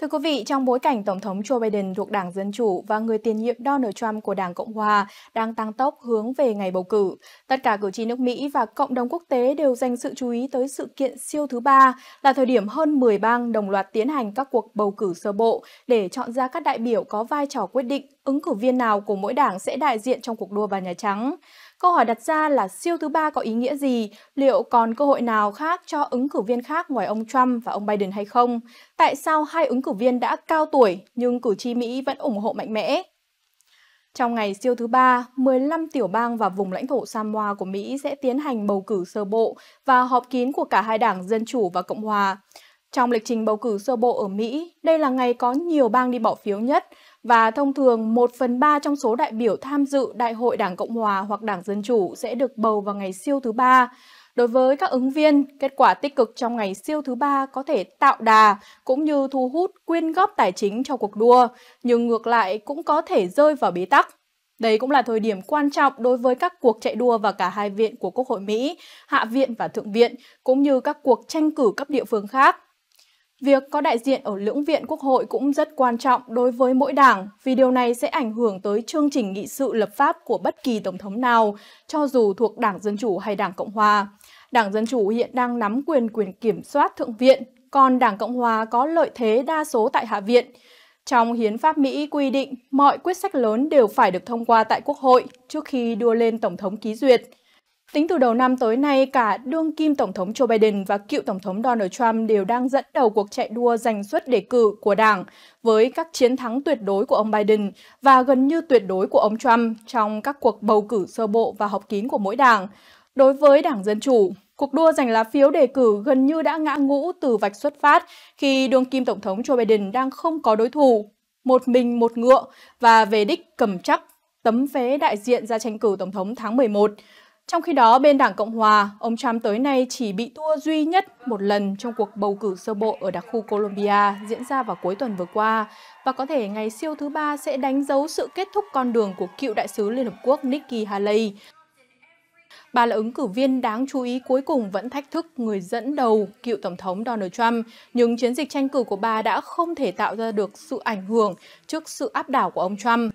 Thưa quý vị, trong bối cảnh Tổng thống Joe Biden thuộc Đảng Dân Chủ và người tiền nhiệm Donald Trump của Đảng Cộng Hòa đang tăng tốc hướng về ngày bầu cử, tất cả cử tri nước Mỹ và cộng đồng quốc tế đều dành sự chú ý tới sự kiện siêu thứ ba là thời điểm hơn 10 bang đồng loạt tiến hành các cuộc bầu cử sơ bộ để chọn ra các đại biểu có vai trò quyết định ứng cử viên nào của mỗi đảng sẽ đại diện trong cuộc đua vào Nhà Trắng. Câu hỏi đặt ra là siêu thứ ba có ý nghĩa gì? Liệu còn cơ hội nào khác cho ứng cử viên khác ngoài ông Trump và ông Biden hay không? Tại sao hai ứng cử viên đã cao tuổi nhưng cử tri Mỹ vẫn ủng hộ mạnh mẽ? Trong ngày siêu thứ ba, 15 tiểu bang và vùng lãnh thổ Samoa của Mỹ sẽ tiến hành bầu cử sơ bộ và họp kín của cả hai đảng Dân Chủ và Cộng Hòa. Trong lịch trình bầu cử sơ bộ ở Mỹ, đây là ngày có nhiều bang đi bỏ phiếu nhất, và thông thường 1 phần 3 trong số đại biểu tham dự Đại hội Đảng Cộng Hòa hoặc Đảng Dân Chủ sẽ được bầu vào ngày siêu thứ ba. Đối với các ứng viên, kết quả tích cực trong ngày siêu thứ ba có thể tạo đà cũng như thu hút quyên góp tài chính cho cuộc đua, nhưng ngược lại cũng có thể rơi vào bế tắc. Đây cũng là thời điểm quan trọng đối với các cuộc chạy đua vào cả hai viện của Quốc hội Mỹ, Hạ viện và Thượng viện, cũng như các cuộc tranh cử cấp địa phương khác. Việc có đại diện ở lưỡng viện Quốc hội cũng rất quan trọng đối với mỗi đảng, vì điều này sẽ ảnh hưởng tới chương trình nghị sự lập pháp của bất kỳ tổng thống nào, cho dù thuộc Đảng Dân Chủ hay Đảng Cộng Hòa. Đảng Dân Chủ hiện đang nắm quyền quyền kiểm soát Thượng viện, còn Đảng Cộng Hòa có lợi thế đa số tại Hạ viện. Trong hiến pháp Mỹ quy định mọi quyết sách lớn đều phải được thông qua tại Quốc hội trước khi đưa lên Tổng thống ký duyệt. Tính từ đầu năm tới nay, cả đương kim Tổng thống Joe Biden và cựu Tổng thống Donald Trump đều đang dẫn đầu cuộc chạy đua giành suất đề cử của Đảng với các chiến thắng tuyệt đối của ông Biden và gần như tuyệt đối của ông Trump trong các cuộc bầu cử sơ bộ và họp kín của mỗi đảng. Đối với Đảng Dân Chủ, cuộc đua giành lá phiếu đề cử gần như đã ngã ngũ từ vạch xuất phát khi đương kim Tổng thống Joe Biden đang không có đối thủ, một mình một ngựa và về đích cầm chắc tấm vé đại diện ra tranh cử Tổng thống tháng 11. Trong khi đó, bên Đảng Cộng Hòa, ông Trump tới nay chỉ bị thua duy nhất một lần trong cuộc bầu cử sơ bộ ở đặc khu Colombia diễn ra vào cuối tuần vừa qua và có thể ngày siêu thứ ba sẽ đánh dấu sự kết thúc con đường của cựu đại sứ Liên Hợp Quốc Nikki Haley. Bà là ứng cử viên đáng chú ý cuối cùng vẫn thách thức người dẫn đầu cựu Tổng thống Donald Trump, nhưng chiến dịch tranh cử của bà đã không thể tạo ra được sự ảnh hưởng trước sự áp đảo của ông Trump.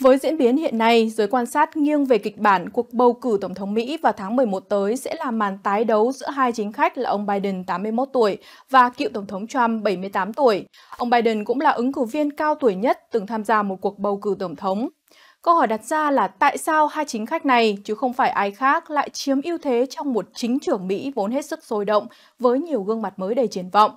Với diễn biến hiện nay, giới quan sát nghiêng về kịch bản cuộc bầu cử Tổng thống Mỹ vào tháng 11 tới sẽ là màn tái đấu giữa hai chính khách là ông Biden 81 tuổi và cựu Tổng thống Trump 78 tuổi. Ông Biden cũng là ứng cử viên cao tuổi nhất từng tham gia một cuộc bầu cử Tổng thống. Câu hỏi đặt ra là tại sao hai chính khách này, chứ không phải ai khác, lại chiếm ưu thế trong một chính trưởng Mỹ vốn hết sức sôi động với nhiều gương mặt mới đầy triển vọng?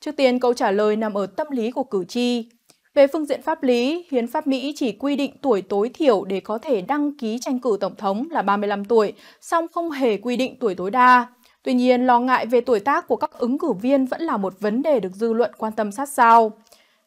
Trước tiên, câu trả lời nằm ở tâm lý của cử tri. Về phương diện pháp lý, Hiến pháp Mỹ chỉ quy định tuổi tối thiểu để có thể đăng ký tranh cử Tổng thống là 35 tuổi, song không hề quy định tuổi tối đa. Tuy nhiên, lo ngại về tuổi tác của các ứng cử viên vẫn là một vấn đề được dư luận quan tâm sát sao.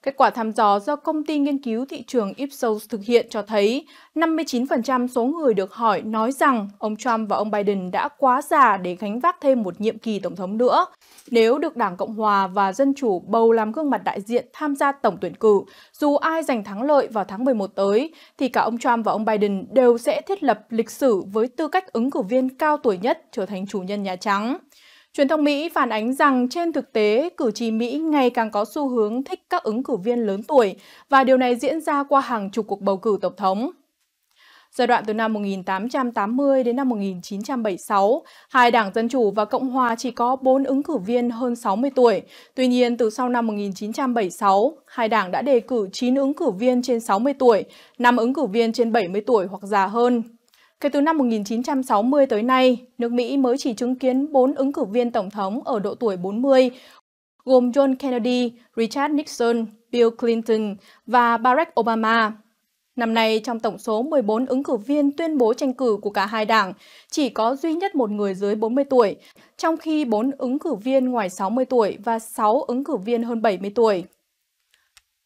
Kết quả thăm dò do công ty nghiên cứu thị trường Ipsos thực hiện cho thấy 59% số người được hỏi nói rằng ông Trump và ông Biden đã quá già để gánh vác thêm một nhiệm kỳ tổng thống nữa. Nếu được Đảng Cộng Hòa và Dân Chủ bầu làm gương mặt đại diện tham gia tổng tuyển cử, dù ai giành thắng lợi vào tháng 11 tới, thì cả ông Trump và ông Biden đều sẽ thiết lập lịch sử với tư cách ứng cử viên cao tuổi nhất trở thành chủ nhân Nhà Trắng. Truyền thông Mỹ phản ánh rằng trên thực tế, cử tri Mỹ ngày càng có xu hướng thích các ứng cử viên lớn tuổi và điều này diễn ra qua hàng chục cuộc bầu cử tổng thống. Giai đoạn từ năm 1880 đến năm 1976, hai đảng Dân Chủ và Cộng Hòa chỉ có bốn ứng cử viên hơn 60 tuổi. Tuy nhiên, từ sau năm 1976, hai đảng đã đề cử 9 ứng cử viên trên 60 tuổi, 5 ứng cử viên trên 70 tuổi hoặc già hơn. Kể từ năm 1960 tới nay, nước Mỹ mới chỉ chứng kiến 4 ứng cử viên tổng thống ở độ tuổi 40, gồm John Kennedy, Richard Nixon, Bill Clinton và Barack Obama. Năm nay, trong tổng số 14 ứng cử viên tuyên bố tranh cử của cả hai đảng, chỉ có duy nhất một người dưới 40 tuổi, trong khi 4 ứng cử viên ngoài 60 tuổi và 6 ứng cử viên hơn 70 tuổi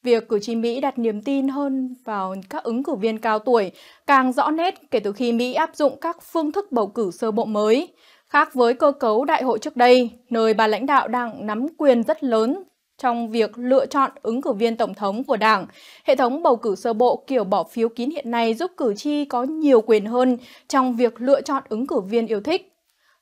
Việc cử tri Mỹ đặt niềm tin hơn vào các ứng cử viên cao tuổi càng rõ nét kể từ khi Mỹ áp dụng các phương thức bầu cử sơ bộ mới. Khác với cơ cấu đại hội trước đây, nơi bà lãnh đạo đang nắm quyền rất lớn trong việc lựa chọn ứng cử viên tổng thống của đảng. Hệ thống bầu cử sơ bộ kiểu bỏ phiếu kín hiện nay giúp cử tri có nhiều quyền hơn trong việc lựa chọn ứng cử viên yêu thích.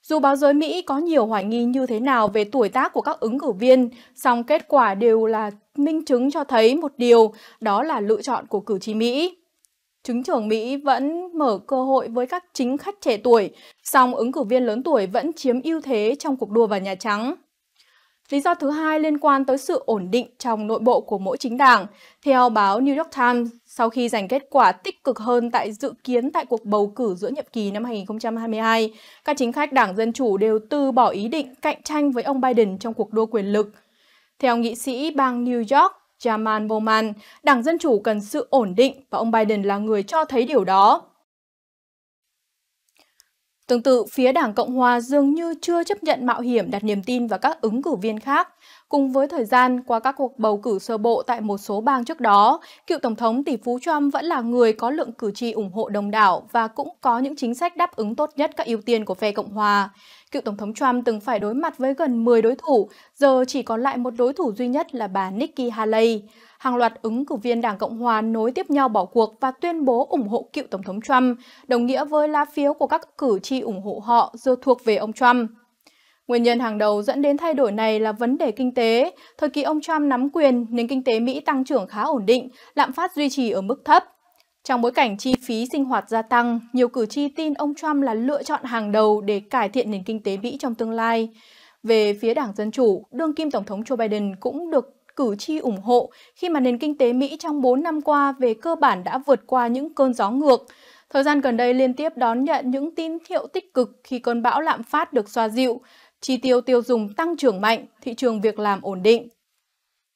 Dù báo giới Mỹ có nhiều hoài nghi như thế nào về tuổi tác của các ứng cử viên, song kết quả đều là minh chứng cho thấy một điều, đó là lựa chọn của cử tri Mỹ. Chứng trưởng Mỹ vẫn mở cơ hội với các chính khách trẻ tuổi, song ứng cử viên lớn tuổi vẫn chiếm ưu thế trong cuộc đua vào Nhà Trắng. Lý do thứ hai liên quan tới sự ổn định trong nội bộ của mỗi chính đảng. Theo báo New York Times, sau khi giành kết quả tích cực hơn tại dự kiến tại cuộc bầu cử giữa nhiệm kỳ năm 2022, các chính khách đảng Dân Chủ đều từ bỏ ý định cạnh tranh với ông Biden trong cuộc đua quyền lực – theo nghị sĩ bang New York Jamal Bowman, Đảng Dân Chủ cần sự ổn định và ông Biden là người cho thấy điều đó. Tương tự, phía Đảng Cộng Hòa dường như chưa chấp nhận mạo hiểm đặt niềm tin vào các ứng cử viên khác. Cùng với thời gian, qua các cuộc bầu cử sơ bộ tại một số bang trước đó, cựu Tổng thống tỷ phú Trump vẫn là người có lượng cử tri ủng hộ đồng đảo và cũng có những chính sách đáp ứng tốt nhất các ưu tiên của phe Cộng Hòa. Cựu Tổng thống Trump từng phải đối mặt với gần 10 đối thủ, giờ chỉ còn lại một đối thủ duy nhất là bà Nikki Haley. Hàng loạt ứng cử viên Đảng Cộng Hòa nối tiếp nhau bỏ cuộc và tuyên bố ủng hộ cựu Tổng thống Trump, đồng nghĩa với lá phiếu của các cử tri ủng hộ họ giờ thuộc về ông Trump. Nguyên nhân hàng đầu dẫn đến thay đổi này là vấn đề kinh tế. Thời kỳ ông Trump nắm quyền, nền kinh tế Mỹ tăng trưởng khá ổn định, lạm phát duy trì ở mức thấp. Trong bối cảnh chi phí sinh hoạt gia tăng, nhiều cử tri tin ông Trump là lựa chọn hàng đầu để cải thiện nền kinh tế Mỹ trong tương lai. Về phía Đảng Dân Chủ, đương kim Tổng thống Joe Biden cũng được cử tri ủng hộ khi mà nền kinh tế Mỹ trong 4 năm qua về cơ bản đã vượt qua những cơn gió ngược. Thời gian gần đây liên tiếp đón nhận những tín hiệu tích cực khi cơn bão lạm phát được xoa dịu, chi tiêu tiêu dùng tăng trưởng mạnh, thị trường việc làm ổn định.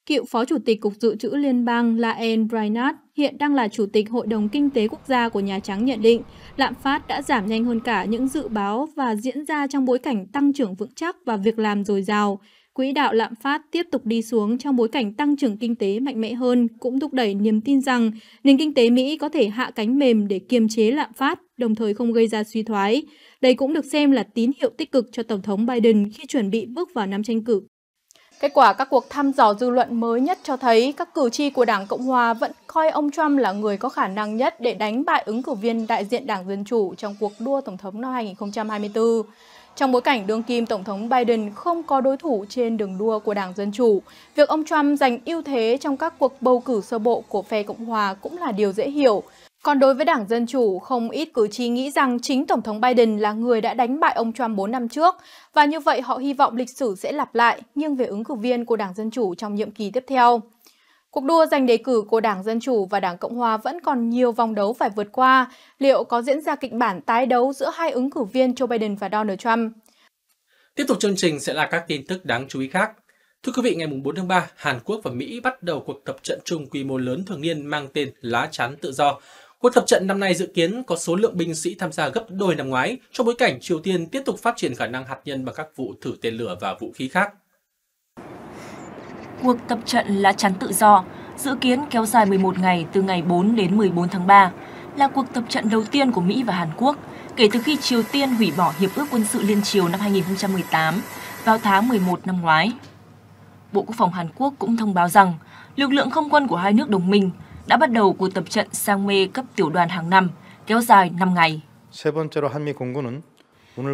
Cựu Phó Chủ tịch Cục Dự trữ Liên bang Laen Brainard hiện đang là Chủ tịch Hội đồng Kinh tế Quốc gia của Nhà Trắng nhận định lạm phát đã giảm nhanh hơn cả những dự báo và diễn ra trong bối cảnh tăng trưởng vững chắc và việc làm dồi dào. Quỹ đạo lạm phát tiếp tục đi xuống trong bối cảnh tăng trưởng kinh tế mạnh mẽ hơn cũng thúc đẩy niềm tin rằng nền kinh tế Mỹ có thể hạ cánh mềm để kiềm chế lạm phát, đồng thời không gây ra suy thoái. Đây cũng được xem là tín hiệu tích cực cho Tổng thống Biden khi chuẩn bị bước vào năm tranh cử Kết quả các cuộc thăm dò dư luận mới nhất cho thấy các cử tri của Đảng Cộng Hòa vẫn coi ông Trump là người có khả năng nhất để đánh bại ứng cử viên đại diện Đảng Dân Chủ trong cuộc đua Tổng thống năm 2024. Trong bối cảnh đương kim Tổng thống Biden không có đối thủ trên đường đua của Đảng Dân Chủ, việc ông Trump giành ưu thế trong các cuộc bầu cử sơ bộ của phe Cộng Hòa cũng là điều dễ hiểu. Còn đối với Đảng Dân Chủ, không ít cử tri nghĩ rằng chính Tổng thống Biden là người đã đánh bại ông Trump 4 năm trước, và như vậy họ hy vọng lịch sử sẽ lặp lại nhưng về ứng cử viên của Đảng Dân Chủ trong nhiệm kỳ tiếp theo. Cuộc đua giành đề cử của Đảng Dân Chủ và Đảng Cộng Hòa vẫn còn nhiều vòng đấu phải vượt qua, liệu có diễn ra kịch bản tái đấu giữa hai ứng cử viên Joe Biden và Donald Trump? Tiếp tục chương trình sẽ là các tin tức đáng chú ý khác. Thưa quý vị, ngày 4 tháng 3, Hàn Quốc và Mỹ bắt đầu cuộc tập trận chung quy mô lớn thường niên mang tên Lá chắn tự do, Cuộc tập trận năm nay dự kiến có số lượng binh sĩ tham gia gấp đôi năm ngoái trong bối cảnh Triều Tiên tiếp tục phát triển khả năng hạt nhân bằng các vụ thử tên lửa và vũ khí khác. Cuộc tập trận lá chắn tự do dự kiến kéo dài 11 ngày từ ngày 4 đến 14 tháng 3 là cuộc tập trận đầu tiên của Mỹ và Hàn Quốc kể từ khi Triều Tiên hủy bỏ Hiệp ước quân sự Liên Triều năm 2018 vào tháng 11 năm ngoái. Bộ Quốc phòng Hàn Quốc cũng thông báo rằng lực lượng không quân của hai nước đồng minh đã bắt đầu cuộc tập trận sang mê cấp tiểu đoàn hàng năm, kéo dài 5 ngày.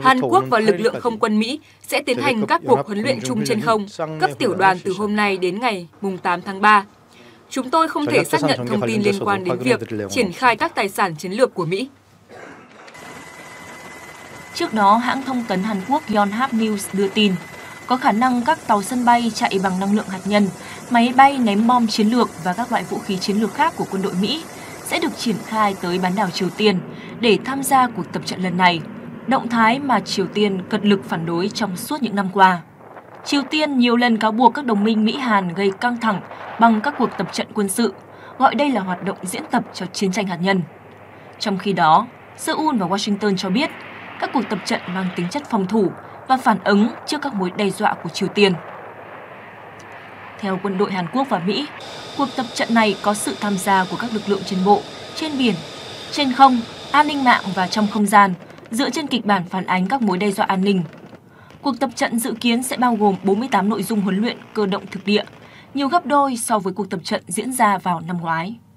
Hàn Quốc và lực lượng không quân Mỹ sẽ tiến hành các cuộc huấn luyện chung trên không, cấp tiểu đoàn từ hôm nay đến ngày 8 tháng 3. Chúng tôi không thể xác nhận thông tin liên quan đến việc triển khai các tài sản chiến lược của Mỹ. Trước đó, hãng thông tấn Hàn Quốc Yonhap News đưa tin có khả năng các tàu sân bay chạy bằng năng lượng hạt nhân máy bay ném bom chiến lược và các loại vũ khí chiến lược khác của quân đội Mỹ sẽ được triển khai tới bán đảo Triều Tiên để tham gia cuộc tập trận lần này, động thái mà Triều Tiên cật lực phản đối trong suốt những năm qua. Triều Tiên nhiều lần cáo buộc các đồng minh Mỹ-Hàn gây căng thẳng bằng các cuộc tập trận quân sự, gọi đây là hoạt động diễn tập cho chiến tranh hạt nhân. Trong khi đó, Seoul và Washington cho biết các cuộc tập trận mang tính chất phòng thủ và phản ứng trước các mối đe dọa của Triều Tiên theo quân đội Hàn Quốc và Mỹ. Cuộc tập trận này có sự tham gia của các lực lượng trên bộ, trên biển, trên không, an ninh mạng và trong không gian, dựa trên kịch bản phản ánh các mối đe dọa an ninh. Cuộc tập trận dự kiến sẽ bao gồm 48 nội dung huấn luyện cơ động thực địa, nhiều gấp đôi so với cuộc tập trận diễn ra vào năm ngoái.